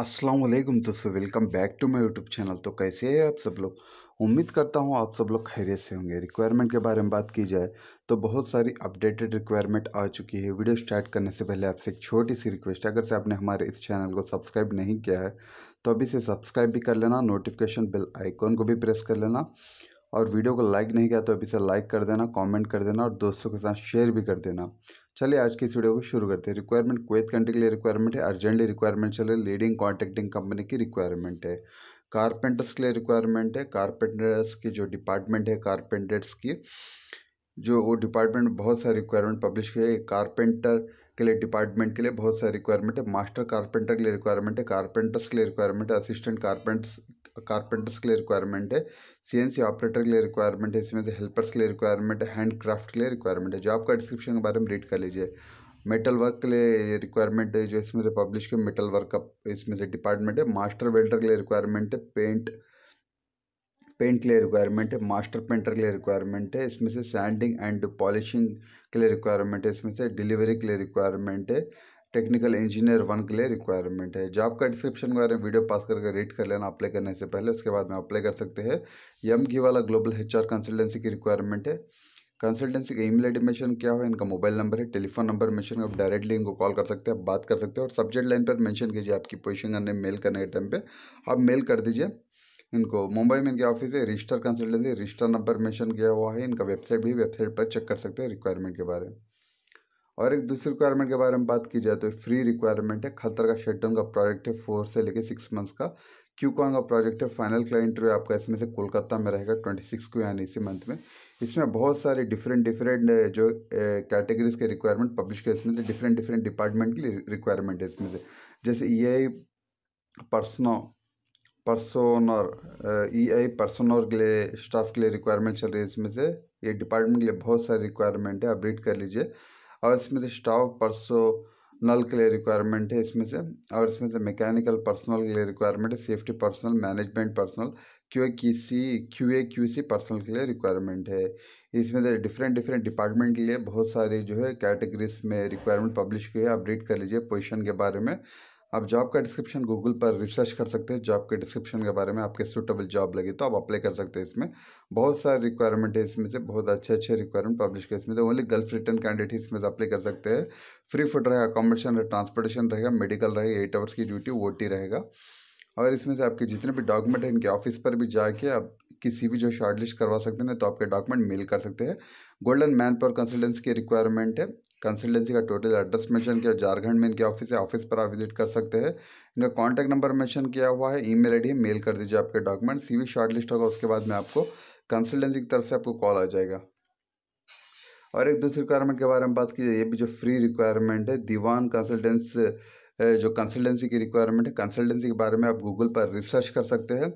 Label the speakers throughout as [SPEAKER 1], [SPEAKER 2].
[SPEAKER 1] असलम दोस्तों welcome back to my YouTube channel तो कैसे है आप सब लोग उम्मीद करता हूँ आप सब लोग खैरियत से होंगे रिक्वायरमेंट के बारे में बात की जाए तो बहुत सारी अपडेटेड रिक्वायरमेंट आ चुकी है वीडियो स्टार्ट करने से पहले आपसे एक छोटी सी रिक्वेस्ट है अगर से आपने हमारे इस चैनल को सब्सक्राइब नहीं किया है तो अभी से सब्सक्राइब भी कर लेना नोटिफिकेशन बिल आइकॉन को भी प्रेस कर लेना और वीडियो को लाइक नहीं किया तो अभी से लाइक कर देना कॉमेंट कर देना और दोस्तों के साथ शेयर भी कर देना चलिए आज की इस वीडियो को शुरू करते हैं रिक्वायरमेंट कुवैत कंट्री के लिए रिक्वायरमेंट है अर्जेंटली रिक्वायरमेंट चल रही लीडिंग कॉन्ट्रैक्टिंग कंपनी की रिक्वायरमेंट है कारपेंटर्स के लिए रिक्वायरमेंट है कारपेंटर्स की जो डिपार्टमेंट है कारपेंटर्स की जो वो डिपार्टमेंट बहुत सारे रिक्वायरमेंट पब्लिश किए कारपेंटर के लिए डिपार्टमेंट के लिए बहुत सारे रिक्वायरमेंट है मास्टर कारपेंटर के लिए रिक्वायरमेंट है कारपेंटर्स के लिए रिक्वायरमेंट है असिस्टेंट कारपेंटर्स कारपेंटर्स के लिए रिक्वायरमेंट है सीएनसी ऑपरेटर के लिए रिक्वायरमेंट है इसमें से हेल्पर्स के लिए रिक्वायरमेंट है हैंड क्राफ्ट के लिए रिक्वायरमेंट है जॉब का डिस्क्रिप्शन के बारे में रीड कर लीजिए मेटल वर्क के लिए रिक्वायरमेंट है जो इसमें से पब्लिश के मेटल वर्क का इसमें से डिपार्टमेंट है मास्टर वेल्डर के लिए रिक्वायरमेंट है पेंट पेंट के लिए रिक्वायरमेंट है मास्टर पेंटर के लिए रिक्वायरमेंट है इसमें से सैंडिंग एंड पॉलिशिंग के लिए रिक्वायरमेंट है इसमें से डिलीवरी के लिए रिक्वायरमेंट है टेक्निकल इंजीनियर वन के लिए रिक्वायरमेंट है जॉब का डिस्क्रिप्शन में वीडियो पास करके रीड कर लेना अप्लाई करने से पहले उसके बाद में अप्लाई कर सकते हैं यम की वाला ग्लोबल एच कंसल्टेंसी की रिक्वायरमेंट है कंसल्टेंसी का ईमेल आई मेंशन क्या हो है इनका मोबाइल नंबर है टेलीफोन नंबर मेंशन आप डायरेक्टली इनको कॉल कर सकते हैं बात कर सकते हैं और सब्जेक्ट लाइन पर मेंशन कीजिए आपकी पोजीशन करने मेल करने के टाइम पे आप मेल कर दीजिए इनको मुंबई में इनके ऑफिस है register consultancy register number mention किया हुआ है इनका वेबसाइट भी वेबसाइट पर चेक कर सकते हैं रिक्वायरमेंट के बारे में और एक दूसरी रिक्वायरमेंट के बारे में बात की जाए तो फ्री रिक्वायरमेंट है खतर का शेटन का प्रोजेक्ट है फोर से लेकर सिक्स मंथ्स का क्यूकॉन का प्रोजेक्ट है फाइनल क्लाइंट इंटरव्यू आपका इसमें से कोलकाता में रहेगा ट्वेंटी सिक्स को यानी इसी मंथ में इसमें बहुत सारे डिफरेंट डिफरेंट जो कैटेगरीज के रिक्वायरमेंट पब्लिश के इसमें से डिफरेंट डिफरेंट डिपार्टमेंट के लिए रिक्वायरमेंट है इसमें से जैसे ई आई पर्सनो पर्सन और ई आई पर्सन और के लिए स्टाफ के लिए रिक्वायरमेंट चल रही है इसमें से ये डिपार्टमेंट के लिए बहुत सारी रिक्वायरमेंट है आप रीड कर लीजिए और इसमें से स्टाफ पर्सोनल के लिए रिक्वायरमेंट है इसमें से और इसमें से मैकेनिकल पर्सनल के लिए रिक्वायरमेंट है safety personnel management personnel Q A की C Q A Q C personnel के लिए रिक्वायरमेंट है इसमें से डिफरेंट डिफरेंट डिपार्टमेंट के लिए बहुत सारे जो है कैटेगरीज में रिक्वायरमेंट पब्लिश की है आप रीड कर लीजिए पोजिशन के बारे में आप जॉब का डिस्क्रिप्शन गूगल पर रिसर्च कर सकते हैं जॉब के डिस्क्रिप्शन के बारे में आपके सूटेबल जॉब लगे तो आप अप्लाई कर सकते हैं इसमें बहुत सारे रिक्वायरमेंट है इसमें से बहुत अच्छे अच्छे रिक्वायरमेंट पब्लिश किया इसमें से ओनली गल्फ रिटर्न कैंडिडेट इसमें से अप्लाई कर सकते हैं फ्री फूड रहेगा अकोमोडेशन रहे ट्रांसपोर्टेशन रहेगा मेडिकल रहेगा एट आवर्स की ड्यूटी टी रहेगा और इसमें से आपके जितने भी डॉक्यूमेंट हैं इनके ऑफिस पर भी जाके आप किसी भी जो शॉर्ट लिस्ट करवा सकते हैं तो आपके डॉक्यूमेंट मेल कर सकते हैं गोल्डन मैन पावर कंसल्टेंस की रिक्वायरमेंट है कंसल्टेंसी का टोटल एड्रेस मेंशन किया झारखंड में इनके ऑफिस है ऑफिस पर आप विजिट कर सकते हैं इनका कॉन्टैक्ट नंबर मेंशन किया हुआ है ईमेल आईडी मेल कर दीजिए आपके डॉक्यूमेंट वी शॉर्ट लिस्ट होगा उसके बाद में आपको कंसल्टेंसी की तरफ से आपको कॉल आ जाएगा और एक दूसरी रिक्वायरमेंट के बारे में बात की जाए ये भी जो फ्री रिक्वायरमेंट है दीवान कंसल्टेंस जो कंसल्टेंसी की रिक्वायरमेंट है कंसल्टेंसी के बारे में आप गूगल पर रिसर्च कर सकते हैं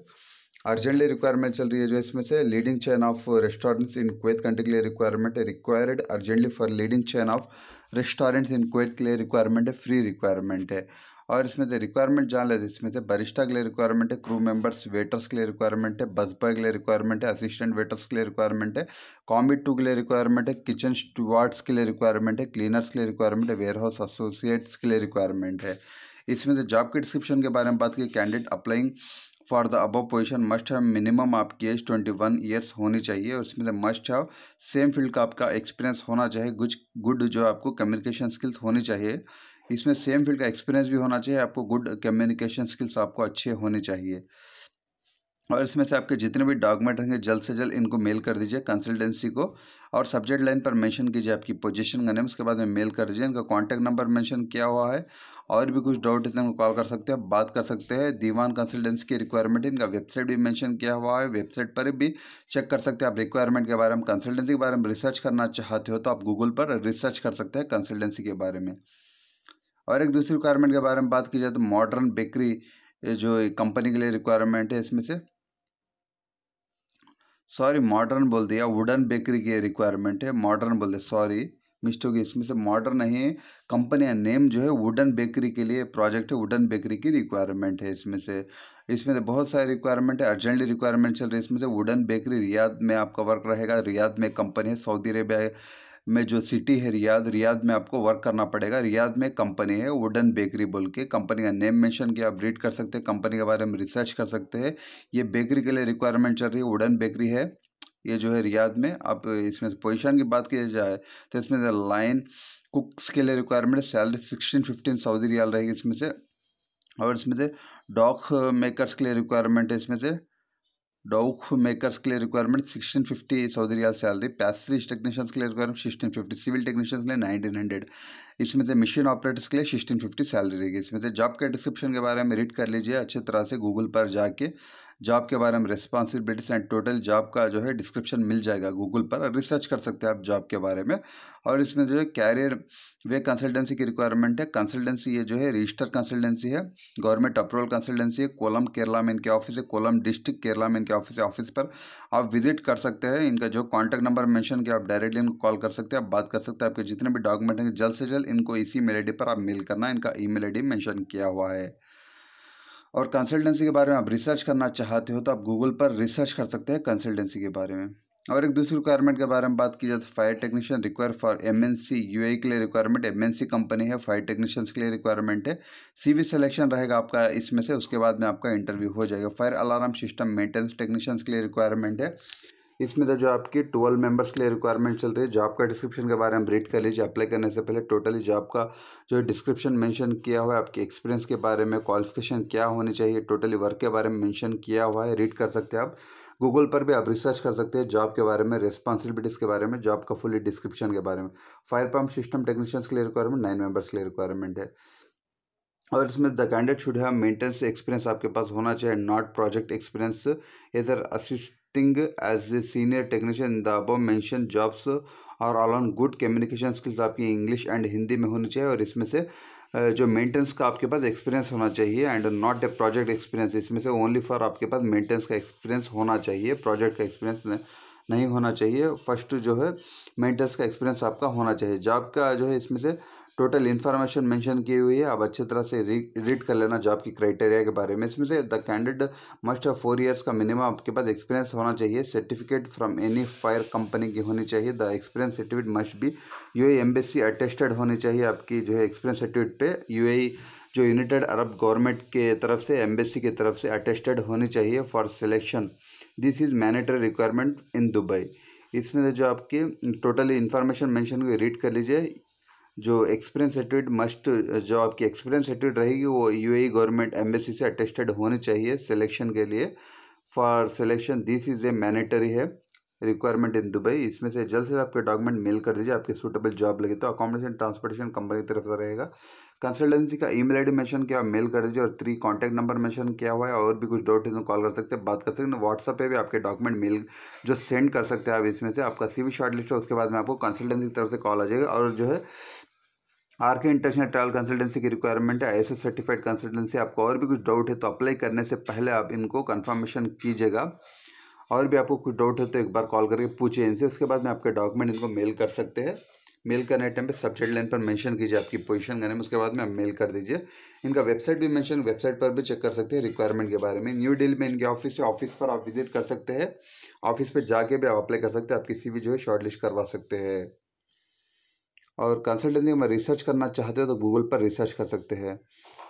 [SPEAKER 1] अर्जेंटली रिक्वायरमेंट चल रही है जो इसमें से leading chain of restaurants in Kuwait country के लिए रिक्वायरमेंट है required urgently for leading chain of restaurants in Kuwait के लिए रिक्वायरमेंट है फ्री रिक्वायरमेंट है और इसमें से रिक्वायरमेंट जान लेते इसमें से बरिश्ता के लिए रिक्वायरमेंट है क्रू मेंबर्स वेटर्स के लिए रिक्वायरमेंट है बस बॉय के लिए रिक्वायरमेंट है असिस्टेंट वेटर्स के लिए रिक्वायरमेंट है कॉम्बिट टू के लिए रिक्वायरमेंट है किचन स्टूवर्ड्स के लिए रिक्वायरमेंट है क्लीनर्स के लिए रिक्वायरमेंट है वेयर हाउस एसोसिएट्स के लिए रिक्वायरमेंट है इसमें से जॉब की डिस्क्रिप्शन के बारे में बात की candidate applying for the above position must have minimum आपकी एज ट्वेंटी वन ईयर्स होनी चाहिए और इसमें से मस्ट हैव सेम फील्ड का आपका एक्सपीरियंस होना चाहिए गुड गुड जो आपको कम्युनिकेशन स्किल्स होनी चाहिए इसमें सेम फील्ड का एक्सपीरियंस भी होना चाहिए आपको गुड कम्युनिकेशन स्किल्स आपको अच्छे होने चाहिए और इसमें से आपके जितने भी डॉक्यूमेंट रहेंगे जल्द से जल्द इनको मेल कर दीजिए कंसल्टेंसी को और सब्जेक्ट लाइन पर मेंशन कीजिए आपकी पोजीशन का नेम उसके बाद में मेल कर दीजिए इनका कांटेक्ट नंबर मेंशन किया हुआ है और भी कुछ डाउट है तो इनको कॉल कर सकते हैं बात कर सकते हैं दीवान कंसल्टेंसी की रिक्वायरमेंट इनका वेबसाइट भी मैंशन किया हुआ है वेबसाइट पर भी चेक कर सकते हैं आप रिक्वायरमेंट के बारे में कंसल्टेंसी के बारे में रिसर्च करना चाहते हो तो आप गूगल पर रिसर्च कर सकते हैं कंसल्टेंसी के बारे में और एक दूसरी रिक्वायरमेंट के बारे में बात की जाए तो मॉडर्न बेकरी ये जो कंपनी के लिए रिक्वायरमेंट है इसमें से सॉरी मॉडर्न बोल दिया वुडन बेकरी की रिक्वायरमेंट है मॉडर्न बोल दिया सॉरी मिस्टेक इसमें से मॉडर्न नहीं है कंपनी का नेम जो है वुडन बेकरी के लिए प्रोजेक्ट है वुडन बेकरी की रिक्वायरमेंट है इसमें से इसमें से बहुत सारे रिक्वायरमेंट है अर्जेंटली रिक्वायरमेंट चल रही है इसमें से वुडन बेकरी रियाद में आपका वर्क रहेगा रियाद में कंपनी है सऊदी अरेबिया में जो सिटी है रियाद रियाद में आपको वर्क करना पड़ेगा रियाद में कंपनी है वुडन बेकरी बोल के कंपनी का नेम मेंशन किया आप रीड कर सकते हैं कंपनी के बारे में रिसर्च कर सकते हैं ये बेकरी के लिए रिक्वायरमेंट चल रही है वुडन बेकरी है ये जो है रियाद में आप इसमें पोजिशन की बात की जाए तो इसमें से लाइन कुक्स के लिए requirement salary sixteen fifteen Saudi riyal रहेगी इसमें से और इसमें से डॉक मेकर्स के लिए रिक्वायरमेंट है इसमें से डॉक मेकर्स के लिए requirement sixteen fifty Saudi riyal salary pastries technicians के लिए requirement sixteen fifty civil technicians के लिए नाइनटीन हंड्रेड इसमें से मशीन ऑपरेटर्स के लिए सिक्सटीन फिफ्टी सैलरी रहेगी इसमें से जॉब के डिस्क्रिप्शन के बारे में रीड कर लीजिए अच्छी तरह से गूगल पर जाके जॉब के बारे में रिस्पॉन्सिबिलिटीज एंड टोटल जॉब का जो है डिस्क्रिप्शन मिल जाएगा गूगल पर रिसर्च कर सकते हैं आप जॉब के बारे में और इसमें जो है कैरियर वे कंसल्टेंसी की रिक्वायरमेंट है कंसल्टेंसी ये जो है रजिस्टर कंसल्टेंसी है गवर्नमेंट अप्रूवल कंसल्टेंसी है कोलम केरला में इनके ऑफिस है कोलम डिस्ट्रिक्ट केरला में इनके ऑफिस है ऑफिस पर आप विजिट कर सकते हैं इनका जो कॉन्टैक्ट नंबर मैंशन किया आप डायरेक्टली इनको कॉल कर सकते हैं आप बात कर सकते हैं आपके जितने भी डॉक्यूमेंट हैं जल्द से जल्द इनको इसी मेल आई पर आप मेल करना इनका ई मेल आई किया हुआ है और कंसल्टेंसी के बारे में आप रिसर्च करना चाहते हो तो आप गूगल पर रिसर्च कर सकते हैं कंसल्टेंसी के बारे में और एक दूसरी रिक्वायरमेंट के बारे में बात की जाए तो fire technician require for M N C U A के लिए requirement M N C company है फायर टेक्नीशियंस के लिए रिक्वायरमेंट है सी वी सिलेक्शन रहेगा आपका इसमें से उसके बाद में आपका इंटरव्यू हो जाएगा fire alarm system maintenance technicians के लिए रिक्वायरमेंट है इसमें तो जो आपकी ट्वेल्व मेंबर्स के लिए रिक्वायरमेंट चल रही है जॉब का डिस्क्रिप्शन के बारे में रीड कर लीजिए अप्लाई करने से पहले टोटली जॉब का जो डिस्क्रिप्शन मेंशन किया हुआ है आपके एक्सपीरियंस के बारे में क्वालिफिकेशन क्या होनी चाहिए टोटली वर्क के बारे में मैंशन किया हुआ है रीड कर सकते हैं आप गूगल पर भी आप रिसर्च कर सकते हैं जॉब के बारे में रिस्पॉन्सिबिलिटीज़ के बारे में जॉब का फुली डिस्क्रिप्शन के बारे में फायर पम्प सिस्टम टेक्नीशियंस के लिए रिक्वायरमेंट नाइन मेंबर्स के लिए रिक्वायरमेंट है और इसमें the candidate should have maintenance experience आपके पास होना चाहिए नॉट प्रोजेक्ट एक्सपीरियंस इधर assist as a senior technician in the above mentioned jobs और ऑन गुड कम्युनिकेशन स्किल्स आपकी इंग्लिश एंड हिंदी में होनी चाहिए और इसमें से जो मेंटेनेंस का आपके पास एक्सपीरियंस होना चाहिए and not a project experience इसमें से ओनली फॉर आपके पास मेंटेनेंस का एक्सपीरियंस होना चाहिए प्रोजेक्ट का एक्सपीरियंस नहीं होना चाहिए फर्स्ट जो है मेंटेनेंस का एक्सपीरियंस आपका होना चाहिए जॉब का जो है इसमें से टोटल इन्फॉर्मेशन मेंशन की हुई है आप अच्छी तरह से रीड कर लेना जॉब की क्राइटेरिया के बारे में इसमें से the candidate must of four years का मिनिमम आपके पास एक्सपीरियंस होना चाहिए certificate from any fire company की होनी चाहिए the experience certificate must be U embassy attested होनी चाहिए आपकी जो है एक्सपीरियंस सर्टिफिकेट पर यू जो यूनाइटेड अरब गवर्नमेंट के तरफ से एम्बेसी की तरफ से अटेस्टेड होनी चाहिए for selection this is mandatory requirement in Dubai इसमें जो आपकी टोटली इन्फॉर्मेशन मेंशन को रीड कर लीजिए जो एक्सपीरियंस सर्टिफिकेट मस्ट जो आपकी एक्सपीरियंस सर्टिफिकेट रहेगी वो यूएई गवर्नमेंट एम्बेसी से अटेस्टेड होनी चाहिए सिलेक्शन के लिए for selection this is a mandatory है रिक्वायरमेंट इन दुबई इसमें से जल्द से जल्द आपके डॉक्यूमेंट मेल कर दीजिए आपके सूटेबल जॉब लगे तो अकोमोडेशन ट्रांसपोर्टेशन कंपनी की तरफ से रहेगा कंसल्टेंसी का ईमेल आईडी मेंशन किया मेल कर दीजिए और थ्री कॉन्टैक्ट नंबर मेंशन किया हुआ है और भी कुछ डाउट इसमें कॉल कर सकते हैं बात कर सकते हैं व्हाट्सअप पे भी आपके डॉक्यूमेंट मेल जो सेंड कर सकते हैं आप इसमें से आपका सी वी शॉर्ट लिस्ट है उसके बाद में आपको कंसल्टेंसी की तरफ से कॉल आ जाएगा और जो है R K international travel consultancy की रिक्वायरमेंट है आईएसओ सर्टिफाइड कंसल्टेंसी आपको और भी कुछ डाउट है तो अप्लाई करने से पहले आप इनको कंफर्मेशन कीजिएगा और भी आपको कुछ डाउट है तो एक बार कॉल करके पूछिए इनसे उसके बाद में आपके डॉक्यूमेंट इनको मेल कर सकते हैं मेल करने टाइम पे सब्जेक्ट लाइन पर मेंशन कीजिए आपकी पोजीशन करने में उसके बाद में आप मेल कर दीजिए इनका वेबसाइट भी मेंशन वेबसाइट पर भी चेक कर सकते हैं रिक्वायरमेंट के बारे में न्यू डेली में इनके ऑफिस है ऑफिस पर आप विजिट कर सकते हैं ऑफिस पर जाके भी आप अप्लाई कर सकते हैं आपकी भी जो है शॉर्ट लिस्ट करवा सकते हैं और कंसल्टेंसी में रिसर्च करना चाहते हो तो गूगल पर रिसर्च कर सकते हैं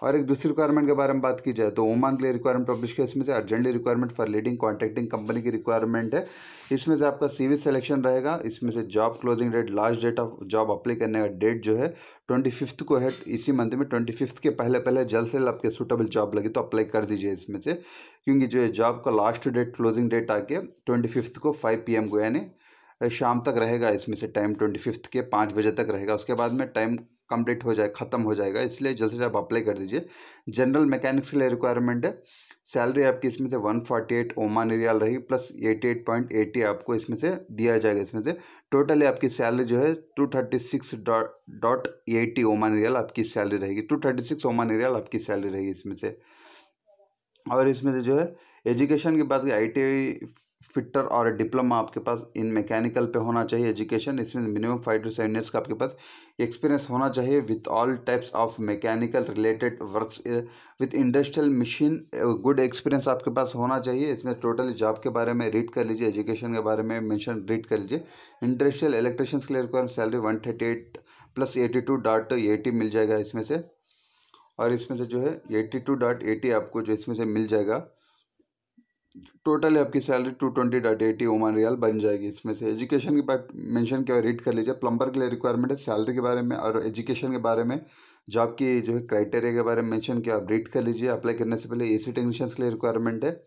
[SPEAKER 1] और एक दूसरी रिक्वायरमेंट के बारे में बात की जाए तो ओमान के लिए रिक्वायरमेंट पब्लिश किया इसमें से urgently requirement for leading contracting company की रिक्वायरमेंट है इसमें से आपका सीवी सिलेक्शन रहेगा इसमें से job closing date last date of job apply करने का डेट जो है ट्वेंटी फिफ्थ को है इसी मंथ में ट्वेंटी फिफ्थ के पहले पहले जल्द से जल्द आपके सुटेबल जॉब लगे तो अप्लाई कर दीजिए इसमें से क्योंकि जो है जॉब का लास्ट डेट क्लोजिंग डेट आके ट्वेंटी फिफ्थ को फाइव पी को यानी शाम तक रहेगा इसमें से टाइम ट्वेंटी फिफ्थ के पाँच बजे तक रहेगा उसके बाद में टाइम कंप्लीट हो जाए ख़त्म हो जाएगा इसलिए जल्द से जल्द आप अप्लाई कर दीजिए जनरल मैकेनिक्स के लिए रिक्वायरमेंट है सैलरी आपकी इसमें से one forty eight Oman rial रही plus eighty eight point eighty आपको इसमें से दिया जाएगा इसमें से टोटली आपकी सैलरी जो है two thirty six dot dot eighty Oman rial आपकी सैलरी रहेगी two thirty six Oman rial आपकी सैलरी रहेगी इसमें से और इसमें से जो है एजुकेशन की बात आई टी फिटर और डिप्लोमा आपके पास इन मैकेनिकल पे होना चाहिए एजुकेशन इसमें minimum five to seven years का आपके पास एक्सपीरियंस होना चाहिए with all types of mechanical related works with industrial machine good experience आपके पास होना चाहिए इसमें टोटल जॉब के बारे में रीड कर लीजिए एजुकेशन के बारे में मैंशन रीड कर लीजिए इंडस्ट्रियल इलेक्ट्रिशियंस के लिए requirement salary one thirty eight plus eighty two dot eighty मिल जाएगा इसमें से और इसमें से जो है एटी टू डॉट एटी आपको जो इसमें से मिल जाएगा टोटल आपकी salary two twenty dot eighty Oman rial बन जाएगी इसमें से एजुकेशन की बात मेंशन किया रीड कर लीजिए प्लम्बर के लिए रिक्वायरमेंट है सैलरी के बारे में और एजुकेशन के बारे में जॉब की जो है क्राइटेरिया के बारे में मेंशन किया आप रीड कर लीजिए अप्लाई करने से पहले ए सी टेक्नीशियंस के लिए रिक्वायरमेंट है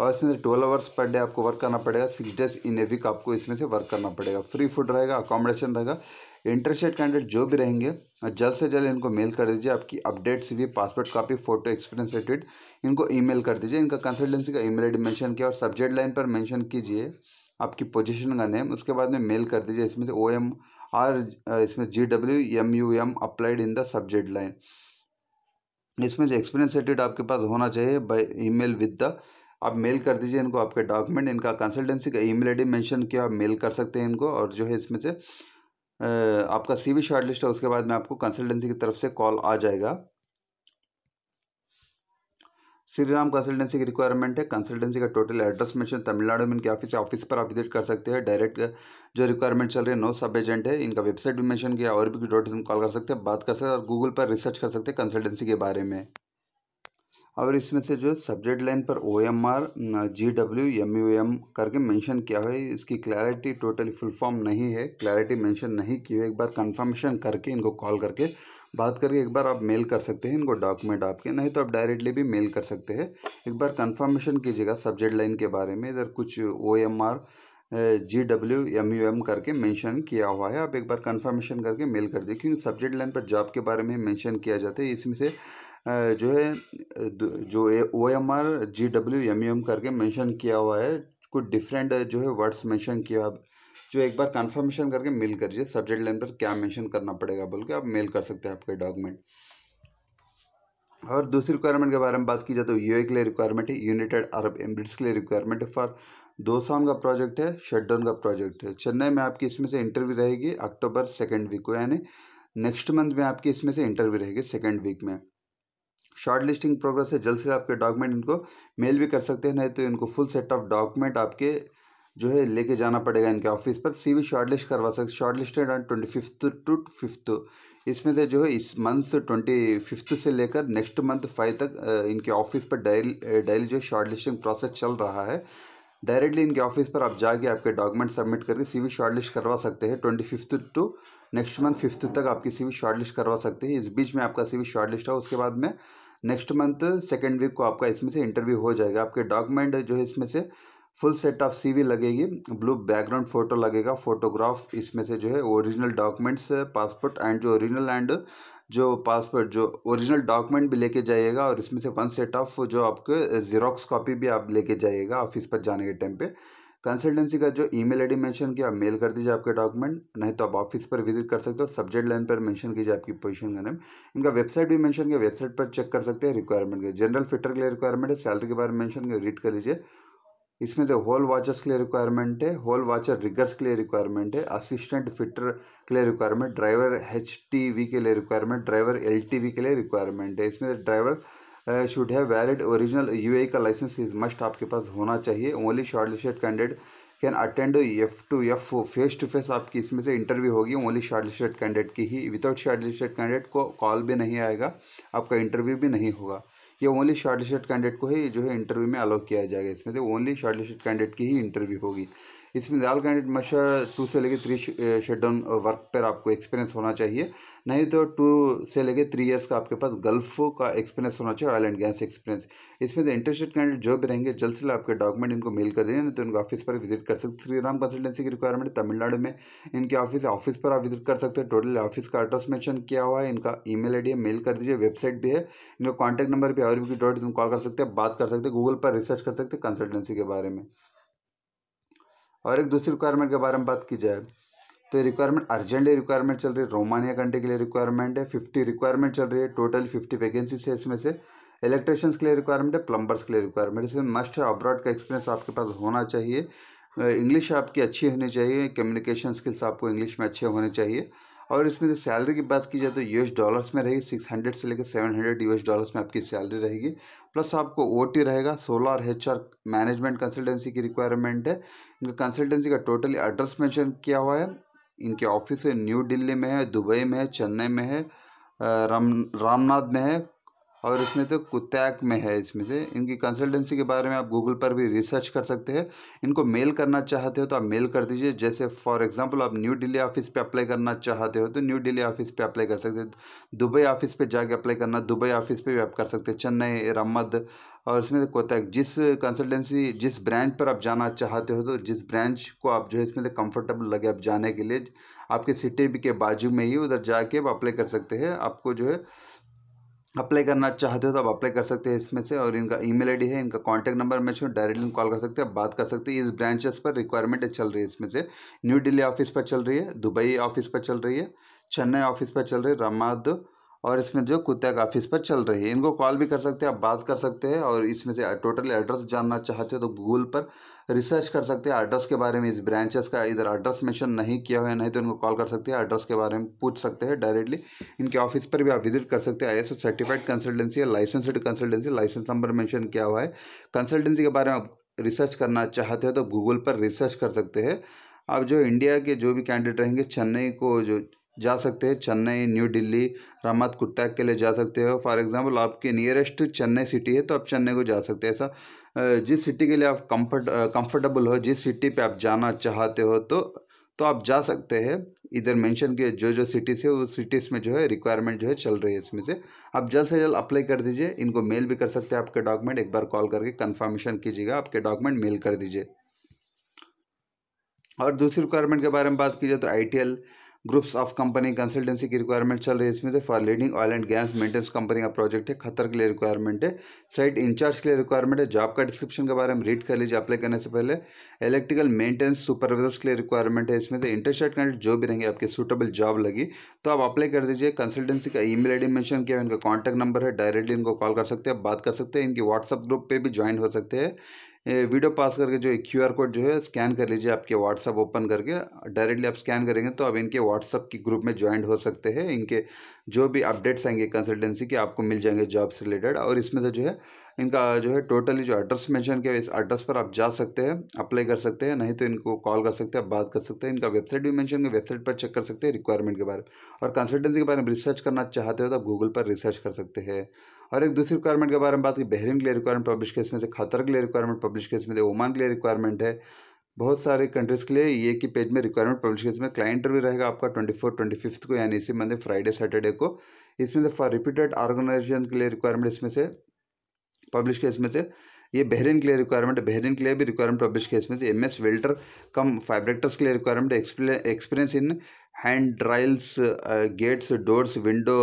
[SPEAKER 1] और इसमें से ट्वेल्व आवर्स पर डे आपको वर्क करना पड़ेगा six days in a week आपको इसमें से वर्क करना पड़ेगा फ्री फूड रहेगा अकोमोडेशन रहेगा इंटरेस्टेड कैंडिडेट जो भी रहेंगे जल्द से जल्द इनको मेल कर दीजिए आपकी अपडेट्स भी passport copy photo experience certificate इनको ईमेल कर दीजिए इनका कंसल्टेंसी का ईमेल आईडी मेंशन किया और सब्जेक्ट लाइन पर मेंशन कीजिए आपकी पोजीशन का नेम उसके बाद में मेल कर दीजिए इसमें से ओ एम आर इसमें G W M U M applied in the subject line इसमें से एक्सपीरियंस सर्टिफिकेट आपके पास होना चाहिए बाय ईमेल विद द आप मेल कर दीजिए इनको आपके डॉक्यूमेंट इनका कंसल्टेंसी का ईमेल आईडी मेंशन किया आप मेल कर सकते हैं इनको और जो है इसमें से आपका सीवी शॉर्टलिस्ट है उसके बाद में आपको कंसल्टेंसी की तरफ से कॉल आ जाएगा श्री राम कंसल्टेंसी की रिक्वायरमेंट है कंसल्टेंसी का टोटल एड्रेस मेंशन तमिलनाडु में इनके ऑफिस है ऑफिस पर आप विजिट कर सकते हैं डायरेक्ट जो रिक्वायरमेंट चल रही है नो सब एजेंट है इनका वेबसाइट भी मेंशन किया और भी डॉट कॉल कर सकते हैं बात कर सकते हैं और गूगल पर रिसर्च कर सकते हैं कंसल्टेंसी के बारे में और इसमें से जो सब्जेक्ट लाइन पर O M R G W M U M करके मेंशन किया है इसकी क्लैरिटी टोटली फुल फॉर्म नहीं है क्लैरिटी मेंशन नहीं की है एक बार कंफर्मेशन करके इनको कॉल करके बात करके एक बार आप मेल कर सकते हैं इनको डॉक्यूमेंट आपके नहीं तो आप डायरेक्टली भी मेल कर सकते हैं एक बार कंफर्मेशन कीजिएगा सब्जेक्ट लाइन के बारे में इधर कुछ O M R G W M U M करके मेंशन किया हुआ है आप एक बार कंफर्मेशन करके मेल कर दिए क्योंकि सब्जेक्ट लाइन पर जॉब के बारे में मैंशन किया जाता है इसमें से जो है जो O M R G W M U M करके मैंशन किया हुआ है कुछ डिफरेंट जो है वर्ड्स मैंशन किया जो एक बार कंफर्मेशन करके मेल दीजिए सब्जेक्ट लाइन पर क्या मेंशन करना पड़ेगा बोल के आप मेल कर सकते हैं आपके डॉक्यूमेंट और दूसरी रिक्वायरमेंट के बारे में बात की जाए तो यूए के लिए रिक्वायरमेंट है यूनाइटेड अरब एमरेट्स के लिए रिक्वायरमेंट है फॉर दो साउंड का प्रोजेक्ट है शटडाउन का प्रोजेक्ट है चेन्नई में आपकी इसमें से इंटरव्यू रहेगी अक्टूबर सेकेंड वीक को यानी नेक्स्ट मंथ में आपकी इसमें से इंटरव्यू रहेगी सेकेंड वीक में शॉर्ट लिस्टिंग प्रोग्रेस है जल्द से आपके डॉक्यूमेंट इनको मेल भी कर सकते हैं नहीं तो इनको फुल सेट ऑफ डॉक्यूमेंट आपके जो है लेके जाना पड़ेगा इनके ऑफिस पर सी वी शॉर्टलिस्ट करवा सकते short listed on twenty fifth to fifth इसमें से जो है इस मंथ ट्वेंटी फिफ्थ से लेकर नेक्स्ट मंथ फाइव तक इनके ऑफिस पर डायरी डायरी जो शॉर्ट लिस्टिंग प्रोसेस चल रहा है डायरेक्टली इनके ऑफिस पर आप जाके आपके डॉक्यूमेंट सबमिट करके सीवी शॉर्टलिस्ट करवा सकते हैं twenty fifth to next month fifth तक आपकी सीवी शॉर्टलिस्ट करवा सकते हैं इस बीच में आपका सीवी शॉर्टलिस्ट है उसके बाद में नेक्स्ट मंथ सेकेंड वीक को आपका इसमें से इंटरव्यू हो जाएगा आपके डॉक्यूमेंट जो है इसमें से फुल सेट ऑफ सीवी लगेगी ब्लू बैकग्राउंड फोटो लगेगा फोटोग्राफ इसमें से जो है ओरिजिनल डॉक्यूमेंट्स पासपोर्ट एंड जो ओरिजिनल एंड जो पासपोर्ट जो ओरिजिनल डॉक्यूमेंट भी लेके जाइएगा और इसमें से वन सेट ऑफ जो आपके जीरोक्स कॉपी भी आप लेके जाइएगा ऑफिस पर जाने के टाइम पे कंसल्टेंसी का जो ईमेल आईडी मेंशन किया मेल कर दीजिए आपके डॉक्यूमेंट नहीं तो आप ऑफिस पर विजिट कर सकते हो सब्जेक्ट लाइन पर मेंशन कीजिए आपकी पोजीशन का नेम इनका वेबसाइट भी मेंशन किया वेबसाइट पर चेक कर सकते हैं रिक्वायरमेंट के जनरल फिटर के लिए रिक्वायरमेंट है सैलरी के बारे में मेंशन किया रीड कर लीजिए इसमें से होल वाचर्स के लिए रिक्वायरमेंट है होल वाचर रिगर्स के लिए रिक्वायरमेंट है असिस्टेंट फिटर के लिए रिक्वायरमेंट ड्राइवर एच के लिए रिक्वायरमेंट ड्राइवर एल के लिए रिक्वायरमेंट है इसमें ड्राइवर शुड है वैलिड ओरिजिनल यू का लाइसेंस इज मस्ट आपके पास होना चाहिए only short listed candidate can attend F to F face to face आपकी इसमें से इंटरव्यू होगी ओनली शार्ट लिस्टेड कैंडिडेट की ही विदाउट शॉर्ट लिस्टेड कैंडिडेट को कॉल भी नहीं आएगा आपका इंटरव्यू भी नहीं होगा ये ओनली शॉर्ट लिस्टेड कैंडिडेट को ही जो है इंटरव्यू में अलाउ किया जाएगा इसमें से ओनली शॉर्ट लिस्टेड कैंडिडेट की ही इंटरव्यू होगी इसमें दाल कैंडिडेट मशा टू से लेकर थ्री शेड डाउन वर्क पर आपको एक्सपीरियंस होना चाहिए नहीं तो टू से लेके थ्री इयर्स का आपके पास गल्फ का एक्सपीरियंस होना चाहिए ऑयल एंड गैस एक्सपीरियंस इसमें से इंटरेस्टेड कैंडिडेट जो भी रहेंगे जल्द से जल्द आपके डॉक्यूमेंट इनको मेल कर देंगे नहीं तो इनके ऑफिस पर विजिट कर सकते श्री राम कंसल्टेंसी की रिक्वायरमेंट तमिलनाडु में इनके ऑफिस ऑफिस पर आप विजिट कर सकते हैं टोटल ऑफिस का एड्रेस मैंशन किया हुआ है इनका ई मेल है मेल कर दीजिए वेबसाइट भी है इनका कॉन्टैक्ट नंबर भी और भी डॉट कॉल कर सकते हैं बात कर सकते हैं गूगल पर रिसर्च कर सकते हैं कंसल्टेंसी के बारे में और एक दूसरी रिक्वायरमेंट के बारे में बात की जाए तो रिक्वायरमेंट अर्जेंटली रिक्वायरमेंट चल रही है रोमानिया कंट्री के लिए रिक्वायरमेंट है फिफ्टी रिक्वायरमेंट चल रही है टोटल फिफ्टी वैकेंसी है इसमें से इलेक्ट्रिशियंस के लिए रिक्वायरमेंट है प्लम्बर्स के लिए रिक्वायरमेंट इसमें मस्ट है अब्रॉड का एक्सपीरियंस आपके पास होना चाहिए इंग्लिश आपकी अच्छी होनी चाहिए कम्युनिकेशन स्किल्स आपको इंग्लिश में अच्छे होने चाहिए और इसमें जो सैलरी की बात की जाए तो यूएस डॉलर्स में रहेगी सिक्स हंड्रेड से लेकर सेवन हंड्रेड यूएस डॉलर्स में आपकी सैलरी रहेगी प्लस आपको ओ टी रहेगा solar H R management consultancy की रिक्वायरमेंट है इनका कंसल्टेंसी का टोटली एड्रेस मेंशन किया हुआ है इनके ऑफिस न्यू दिल्ली में है दुबई में है चेन्नई में है राम रामनाथ में है और इसमें तो कुतैक में है इसमें से इनकी कंसल्टेंसी के बारे में आप गूगल पर भी रिसर्च कर सकते हैं इनको मेल करना चाहते हो तो आप मेल कर दीजिए जैसे फॉर एग्जांपल आप न्यू दिल्ली ऑफिस पे अप्लाई करना चाहते हो तो न्यू दिल्ली ऑफिस पे अप्लाई कर सकते हो दुबई ऑफिस पे जाके अप्लाई करना दुबई ऑफिस पर भी आप कर सकते हैं चेन्नई रमद और इसमें से कोतैक जिस कंसल्टेंसी जिस ब्रांच पर आप जाना चाहते हो तो जिस ब्रांच को आप जो है इसमें से कंफर्टेबल लगे आप जाने के लिए आपके सिटी के बाजू में ही उधर जाके आप अप्लाई कर सकते हैं आपको जो है अप्लाई करना चाहते हो तो आप अप्लाई कर सकते हैं इसमें से और इनका ईमेल आईडी है इनका कॉन्टैक्ट नंबर मैं डायरेक्टली कॉल कर सकते हैं बात कर सकते हैं इस ब्रांचेस पर रिक्वायरमेंट चल रही है इसमें से न्यू दिल्ली ऑफिस पर चल रही है दुबई ऑफिस पर चल रही है चेन्नई ऑफिस पर चल रही है रमाद और इसमें जो कुत्ते का ऑफिस पर चल रही है इनको कॉल भी कर सकते हैं आप बात कर सकते हैं और इसमें से टोटल एड्रेस जानना चाहते हो तो गूगल पर रिसर्च कर सकते हैं एड्रेस के बारे में इस ब्रांचेस का इधर एड्रेस मेंशन नहीं किया हुआ है नहीं तो इनको कॉल कर सकते हैं एड्रेस के बारे में पूछ सकते हैं डायरेक्टली इनके ऑफिस पर भी आप विजिट कर सकते हैं आई सर्टिफाइड कंसल्टेंसी है licensed consultancy license number mention किया हुआ है कंसल्टेंसी के बारे में आप रिसर्च करना चाहते हो तो गूगल पर रिसर्च कर सकते हैं आप जो इंडिया के जो भी कैंडिडेट रहेंगे चेन्नई को जो जा सकते हैं चेन्नई न्यू दिल्ली रामातकुट्टा के लिए जा सकते हो फॉर एग्जांपल आपके नियरेस्ट चेन्नई सिटी है तो आप चेन्नई को जा सकते हैं ऐसा जिस सिटी के लिए आप कंफर्ट कंफर्टेबल हो जिस सिटी पे आप जाना चाहते हो तो तो आप जा सकते हैं इधर मेंशन किए जो जो सिटीज़ है वो सिटीज़ में जो है रिक्वायरमेंट जो है चल रही है इसमें से आप जल्द से जल्द अप्लाई कर दीजिए इनको मेल भी कर सकते हैं आपके डॉक्यूमेंट एक बार कॉल करके कन्फर्मेशन कीजिएगा आपके डॉक्यूमेंट मेल कर दीजिए और दूसरी रिक्वायरमेंट के बारे में बात की जाए तो I T L groups of company consultancy की रिक्वायरमेंट चल रही है इसमें से for leading oil and gas maintenance company का प्रोजेक्ट है खतर के लिए रिक्वायरमेंट है साइट इंचार्ज के लिए रिक्वायरमेंट है जॉब का डिस्क्रिप्शन के बारे में रीड कर लीजिए अप्लाई करने से पहले इलेक्ट्रिकल मेंटेनेंस सुपरवाइजर्स के लिए रिक्वायरमेंट है इसमें से इंटरशेट कैंडिडेट जो भी रहेंगे आपकी सुटेबल जॉब लगी तो आप अप्लाई कर दीजिए कंसल्टेंसी का email I D mention किया इनका कॉन्टैक्ट नंबर है डायरेक्टली इनको कॉल कर सकते हैं बात कर सकते हैं इनकी व्हाट्सअप ग्रुप पर भी ज्वाइन हो सकते हैं वीडियो पास करके जो क्यू आर कोड जो है स्कैन कर लीजिए आपके व्हाट्सअप ओपन करके डायरेक्टली आप स्कैन करेंगे तो आप इनके व्हाट्सअप की ग्रुप में ज्वाइंट हो सकते हैं इनके जो भी अपडेट्स आएंगे कंसल्टेंसी के आपको मिल जाएंगे जॉब से रिलेटेड और इसमें से जो है इनका जो है टोटली जो एड्रेस मेंशन किया इस एड्रेस पर आप जा सकते हैं अप्लाई कर सकते हैं नहीं तो इनको कॉल कर सकते हैं बात कर सकते हैं इनका वेबसाइट भी मेंशन है वेबसाइट पर चेक कर सकते हैं रिक्वायरमेंट के बारे में और कंसल्टेंसी के बारे में रिसर्च करना चाहते हो तो आप गूगल पर रिसर्च कर सकते हैं और एक दूसरी रिक्वायरमेंट के बारे में बात की बहरीन के लिए रिक्वायरमेंट पब्लिश केस में से खतर के लिए रिक्वायरमेंट पब्लिश केस में से ओमान के लिए रिक्वायरमेंट है बहुत सारे कंट्रीज़ के लिए ये की पेज में रिक्वायरमेंट पब्लिश केस में क्लाइंट इंटरव्यू रहेगा आपका ट्वेंटी फोर ट्वेंटी फिफ्थ को यानी इसी मंडे फ्राइडे सैटरडे को इसमें से फॉर रिपीटेड ऑर्गेनाइजेशन के लिए रिक्वायरमेंट इसमें से पब्लिश केस में से ये बहरीन के लिए रिक्वायरमेंट है बहरीन के लिए भी रिक्वायरमेंट पब्लिश केस में से M S welder cum fabricators के लिए requirement experience in hand rails gates doors window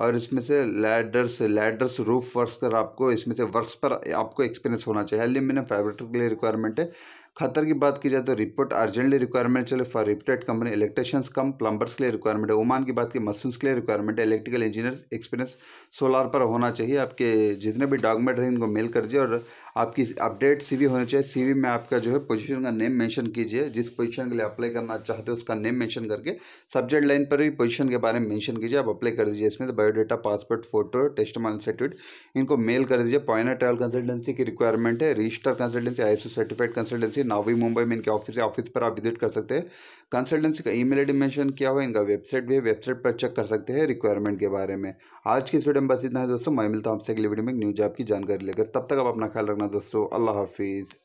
[SPEAKER 1] और इसमें से लैडर्स लैडर्स रूफ वर्क्स पर आपको इसमें से वर्क्स पर आपको एक्सपीरियंस होना चाहिए एल्यूमिनियम फैब्रिकेटर के लिए रिक्वायरमेंट है खतर की बात की जाए तो रिपोर्ट अर्जेंटली रिक्वायरमेंट चले for reported company electricians cum plumbers के लिए रिक्वायरमेंट है ओमान की बात की मशीन के लिए रिक्वायरमेंट है इलेक्ट्रिकल इंजीनियर एक्सपीरियंस सोलार पर होना चाहिए आपके जितने भी डॉक्यूमेंट हैं इनको मेल कर दिए और आपकी अपडेट सीवी होनी चाहिए सीवी में आपका जो है पोजीशन का नेम मेंशन कीजिए जिस पोजीशन के लिए अप्लाई करना चाहते हो उसका नेम मेंशन करके सब्जेक्ट लाइन पर भी पोजीशन के बारे में मेंशन कीजिए आप अप्लाई कर दीजिए इसमें तो बायोडाटा पासपोर्ट फोटो टेस्ट मान सर्टिफिकेट इनको मेल कर दीजिए पॉइना ट्रैवल कंसल्टेंसी की रिक्वायरमेंट है register consultancy I certified consultancy Navi Mumbai में इनके ऑफिस है ऑफिस पर आप विजिट कर सकते हैं कंसल्टेंसी का ई मेल मेंशन किया हुआ इनका वेबसाइट भी है वेबसाइट पर चेक कर सकते हैं रिक्वायरमेंट के बारे में आज की इस वीडियो में बस इतना है दोस्तों मैं मिलता हूँ आपसे अगली वीडियो में न्यूज आपकी जानकारी लेकर तब तक आप अपना ख्याल रखना مدرسته الله حافظ